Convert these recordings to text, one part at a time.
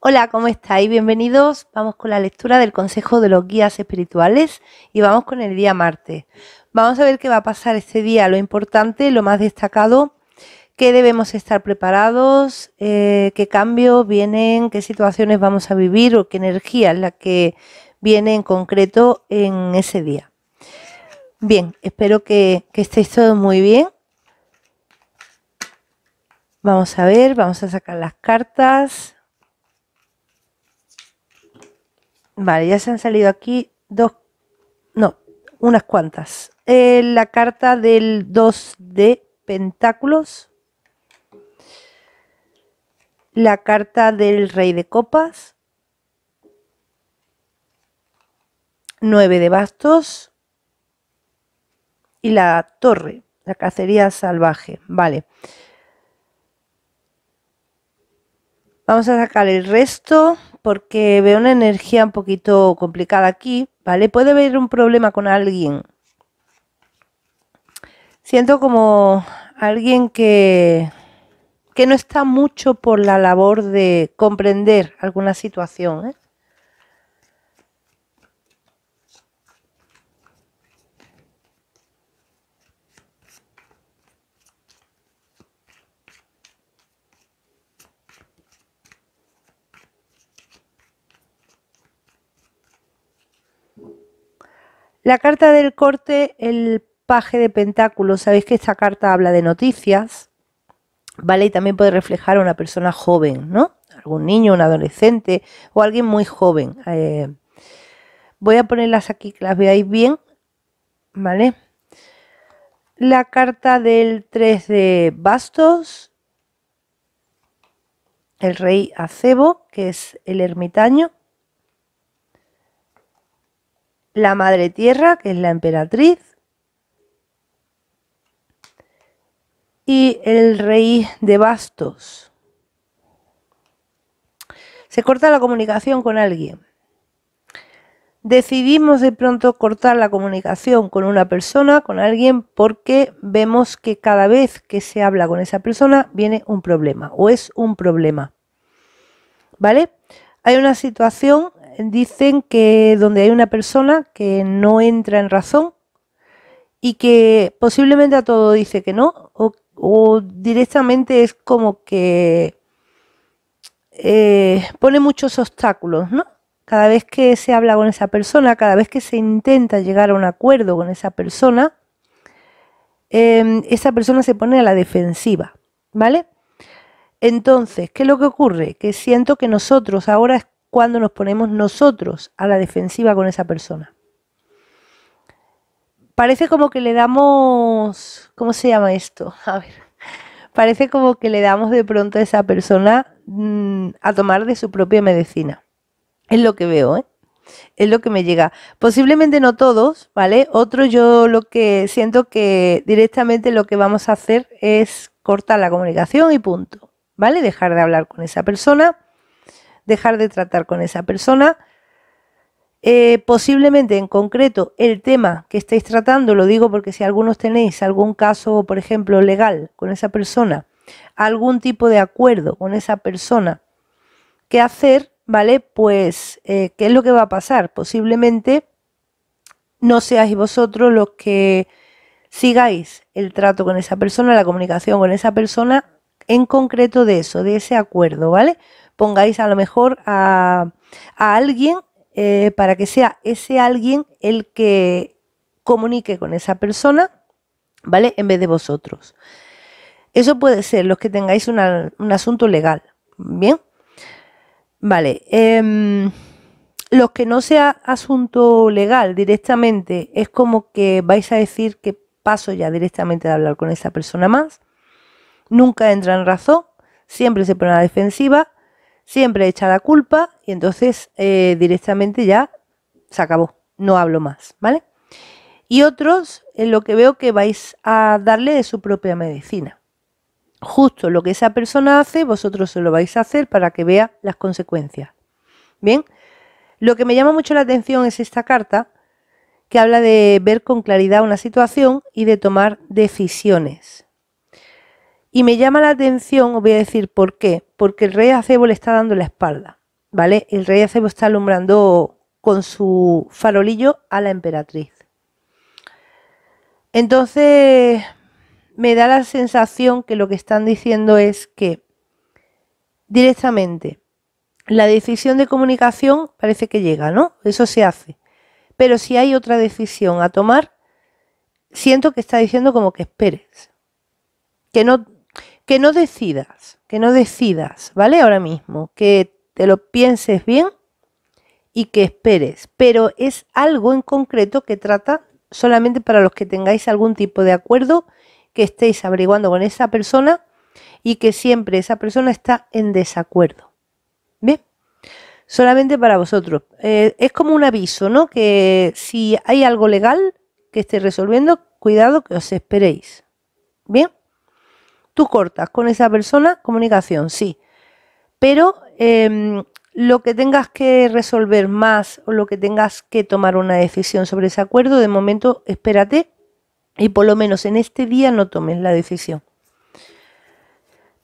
Hola, ¿cómo estáis? Bienvenidos. Vamos con la lectura del Consejo de los Guías Espirituales y vamos con el día martes. Vamos a ver qué va a pasar este día, lo importante, lo más destacado, qué debemos estar preparados, eh, qué cambios vienen, qué situaciones vamos a vivir o qué energía es la que viene en concreto en ese día. Bien, espero que, que estéis todos muy bien. Vamos a ver, vamos a sacar las cartas. Vale, ya se han salido aquí dos, no, unas cuantas. Eh, la carta del 2 de Pentáculos. La carta del Rey de Copas. 9 de bastos y la torre, la cacería salvaje. Vale. Vamos a sacar el resto porque veo una energía un poquito complicada aquí, ¿vale? Puede haber un problema con alguien. Siento como alguien que, que no está mucho por la labor de comprender alguna situación, ¿eh? La carta del corte, el paje de pentáculos, sabéis que esta carta habla de noticias, ¿vale? Y también puede reflejar a una persona joven, ¿no? Algún niño, un adolescente o alguien muy joven. Eh, voy a ponerlas aquí que las veáis bien, ¿vale? La carta del 3 de bastos, el rey acebo, que es el ermitaño, la Madre Tierra, que es la emperatriz, y el rey de bastos. Se corta la comunicación con alguien. Decidimos de pronto cortar la comunicación con una persona, con alguien, porque vemos que cada vez que se habla con esa persona viene un problema o es un problema. ¿Vale? Hay una situación dicen que donde hay una persona que no entra en razón y que posiblemente a todo dice que no o, directamente es como que eh, pone muchos obstáculos, ¿no? Cada vez que se habla con esa persona, cada vez que se intenta llegar a un acuerdo con esa persona, em, esa persona se pone a la defensiva, ¿vale? Entonces, ¿qué es lo que ocurre? Que siento que nosotros ahora cuando nos ponemos nosotros a la defensiva con esa persona. Parece como que le damos, ¿cómo se llama esto? A ver, parece como que le damos de pronto a esa persona mm, a tomar de su propia medicina. Es lo que veo, ¿eh? es lo que me llega. Posiblemente no todos, ¿vale? otro yo lo que siento que directamente lo que vamos a hacer es cortar la comunicación y punto, ¿vale? Dejar de hablar con esa persona dejar de tratar con esa persona. Eh, posiblemente en concreto el tema que estáis tratando, lo digo porque si algunos tenéis algún caso, por ejemplo, legal con esa persona, algún tipo de acuerdo con esa persona, ¿qué hacer? ¿Vale? Pues, eh, ¿qué es lo que va a pasar? Posiblemente no seáis vosotros los que sigáis el trato con esa persona, la comunicación con esa persona, en concreto de eso, de ese acuerdo, ¿vale? pongáis a lo mejor a, alguien eh, para que sea ese alguien el que comunique con esa persona, ¿vale? En vez de vosotros. Eso puede ser los que tengáis un asunto legal, ¿bien? Vale. Em, los que no sea asunto legal directamente, es como que vais a decir que paso ya directamente de hablar con esa persona más. Nunca entra en razón, siempre se pone a la defensiva siempre echa la culpa y entonces eh, directamente ya se acabó, no hablo más, ¿vale? Y otros en eh, lo que veo que vais a darle de su propia medicina. Justo lo que esa persona hace, vosotros se lo vais a hacer para que vea las consecuencias. Bien, lo que me llama mucho la atención es esta carta que habla de ver con claridad una situación y de tomar decisiones. Y me llama la atención, os voy a decir por qué. Porque el rey Acebo le está dando la espalda, ¿vale? El rey Acebo está alumbrando con su farolillo a la emperatriz. Entonces, me da la sensación que lo que están diciendo es que directamente la decisión de comunicación parece que llega, ¿no? Eso se hace. Pero si hay otra decisión a tomar, siento que está diciendo como que esperes. Que no, que no decidas, que no decidas, ¿vale? Ahora mismo, que te lo pienses bien y que esperes, pero es algo en concreto que trata solamente para los que tengáis algún tipo de acuerdo, que estéis averiguando con esa persona y que siempre esa persona está en desacuerdo. ¿Bien? Solamente para vosotros. Eh, es como un aviso, ¿no? Que si hay algo legal que esté resolviendo, cuidado que os esperéis. ¿Bien? Tú cortas con esa persona comunicación, sí. Pero em, lo que tengas que resolver más o lo que tengas que tomar una decisión sobre ese acuerdo, de momento espérate y por lo menos en este día no tomes la decisión.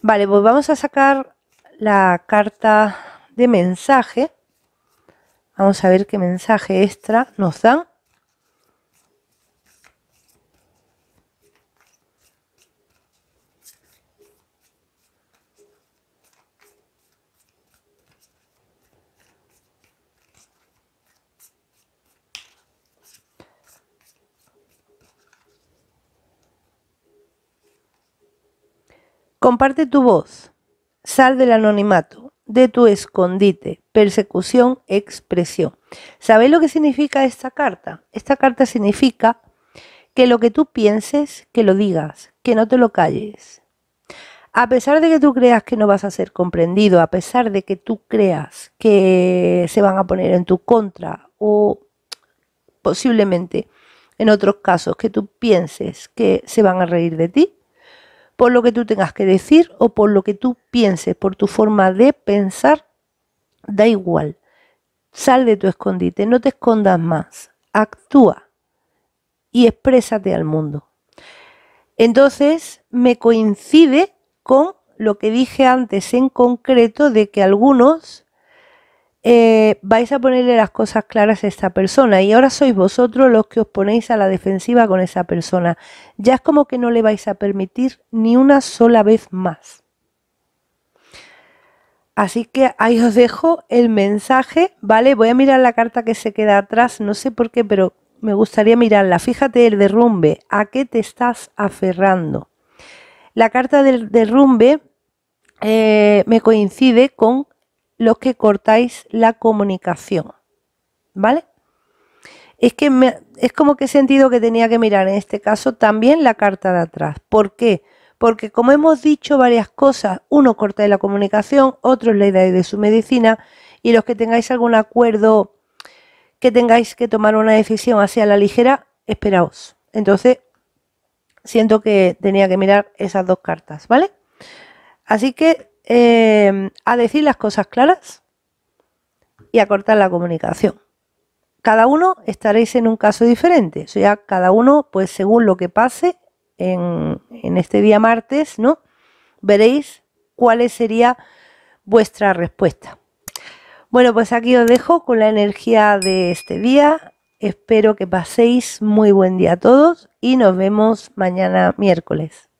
Vale, pues vamos a sacar la carta de mensaje. Vamos a ver qué mensaje extra nos dan. Comparte tu voz. Sal del anonimato, de tu escondite, persecución, expresión. ¿Sabes lo que significa esta carta? Esta carta significa que lo que tú pienses, que lo digas, que no te lo calles. A pesar de que tú creas que no vas a ser comprendido, a pesar de que tú creas que se van a poner en tu contra o posiblemente en otros casos que tú pienses que se van a reír de ti, por lo que tú tengas que decir o por lo que tú pienses, por tu forma de pensar, da igual. Sal de tu escondite, no te escondas más, actúa y exprésate al mundo. Entonces me coincide con lo que dije antes en concreto de que algunos eh, vais a ponerle las cosas claras a esta persona y ahora sois vosotros los que os ponéis a la defensiva con esa persona. Ya es como que no le vais a permitir ni una sola vez más. Así que ahí os dejo el mensaje, ¿vale? Voy a mirar la carta que se queda atrás, no sé por qué, pero me gustaría mirarla. Fíjate el derrumbe, ¿a qué te estás aferrando? La carta del derrumbe eh, me coincide con los que cortáis la comunicación. ¿Vale? Es que es como que he sentido que tenía que mirar en este caso también la carta de atrás. ¿Por qué? Porque como hemos dicho varias cosas, uno cortáis la comunicación, otro es la idea de su medicina y los que tengáis algún acuerdo que tengáis que tomar una decisión hacia la ligera, esperaos. Entonces, siento que tenía que mirar esas dos cartas, ¿vale? Así que Em, a decir las cosas claras y a cortar la comunicación. Cada uno estaréis en un caso diferente, o sea, cada uno, pues según lo que pase en, en este día martes, ¿no? Veréis cuál sería vuestra respuesta. Bueno, pues aquí os dejo con la energía de este día. Espero que paséis muy buen día a todos y nos vemos mañana miércoles.